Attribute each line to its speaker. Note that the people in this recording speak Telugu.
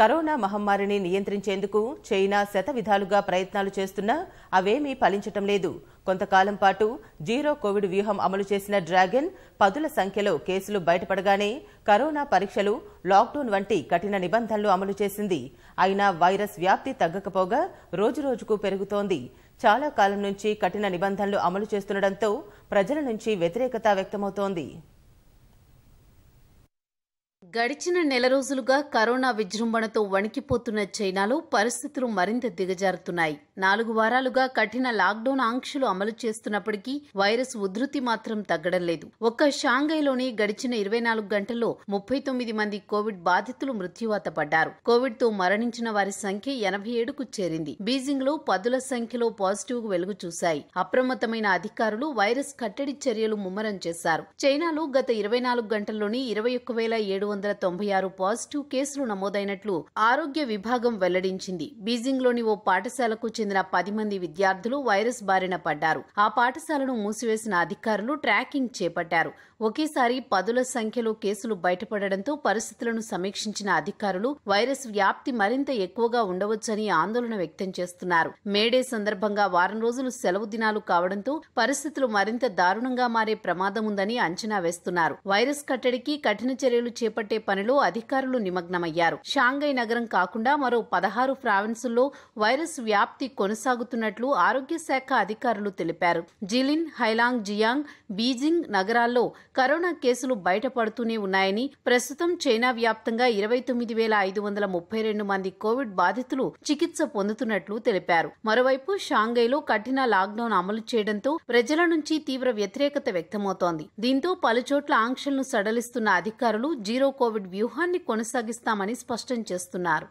Speaker 1: కరోనా మహమ్మారిని నియంత్రించేందుకు చైనా శతవిధాలుగా ప్రయత్నాలు చేస్తున్నా అవేమీ ఫలించటం లేదు కొంతకాలం పాటు జీరో కోవిడ్ వ్యూహం అమలు చేసిన డ్రాగన్ పదుల సంఖ్యలో కేసులు బయటపడగానే కరోనా పరీక్షలు లాక్డౌన్ వంటి కఠిన నిబంధనలు అమలు చేసింది అయినా వైరస్ వ్యాప్తి తగ్గకపోగా రోజురోజుకు పెరుగుతోంది చాలా కాలం నుంచి కఠిన నిబంధనలు అమలు చేస్తుండటంతో ప్రజల నుంచి వ్యతిరేకత వ్యక్తమవుతోంది
Speaker 2: గడిచిన నెల రోజులుగా కరోనా విజృంభణతో వణికిపోతున్న చైనాలో పరిస్థితులు మరింత దిగజారుతున్నాయి నాలుగు వారాలుగా కఠిన లాక్డౌన్ ఆంక్షలు అమలు చేస్తున్నప్పటికీ వైరస్ ఉధృతి మాత్రం తగ్గడం లేదు ఒక్క షాంఘైలోనే గడిచిన ఇరవై నాలుగు గంటల్లో ముప్పై తొమ్మిది మంది కోవిడ్ బాధితులు మృత్యువాత పడ్డారు కోవిడ్ తో మరణించిన వారి సంఖ్య ఎనభై ఏడుకు చేరింది బీజింగ్ లో పదుల సంఖ్యలో పాజిటివ్ వెలుగు చూశాయి అప్రమత్తమైన అధికారులు వైరస్ కట్టడి చర్యలు ముమ్మరం చేశారు చైనాలో గత ఇరవై నాలుగు గంటల్లోనే ఇరవై ఒక్క వేల ఏడు వందల తొంభై ఆరు పాజిటివ్ కేసులు నమోదైనట్లు ఆరోగ్య విభాగం వెల్లడించింది బీజింగ్ లోని ఓ పాఠశాలకు చెందిన పది మంది విద్యార్థులు వైరస్ బారిన పడ్డారు ఆ పాఠశాలను మూసివేసిన అధికారులు ట్రాకింగ్ చేపట్టారు ఒకేసారి పదుల సంఖ్యలో కేసులు బయటపడడంతో పరిస్థితులను సమీక్షించిన అధికారులు వైరస్ వ్యాప్తి మరింత ఎక్కువగా ఉండవచ్చని ఆందోళన వ్యక్తం చేస్తున్నారు మేడే సందర్భంగా వారం రోజులు సెలవు దినాలు కావడంతో పరిస్థితులు మరింత దారుణంగా మారే ప్రమాదముందని అంచనా వేస్తున్నారు వైరస్ కట్టడికి కఠిన చర్యలు చేపట్టారు చేపట్టే పనిలో అధికారులు నిమగ్నమయ్యారు షాంఘై నగరం కాకుండా మరో పదహారు ప్రావిన్సుల్లో వైరస్ వ్యాప్తి కొనసాగుతున్నట్లు ఆరోగ్య శాఖ అధికారులు తెలిపారు జిలిన్ హైలాంగ్ జియాంగ్ బీజింగ్ నగరాల్లో కరోనా కేసులు బయటపడుతూనే ఉన్నాయని ప్రస్తుతం చైనా వ్యాప్తంగా ఇరవై తొమ్మిది వేల ఐదు వందల ముప్పై రెండు మంది కోవిడ్ బాధితులు చికిత్స పొందుతున్నట్లు తెలిపారు మరోవైపు షాంఘైలో కఠిన లాక్డౌన్ అమలు చేయడంతో ప్రజల నుంచి తీవ్ర వ్యతిరేకత వ్యక్తమవుతోంది దీంతో పలుచోట్ల ఆంక్షలను సడలిస్తున్న అధికారులు జీరో కోవిడ్ వ్యూహాన్ని కొనసాగిస్తామని స్పష్టం చేస్తున్నారు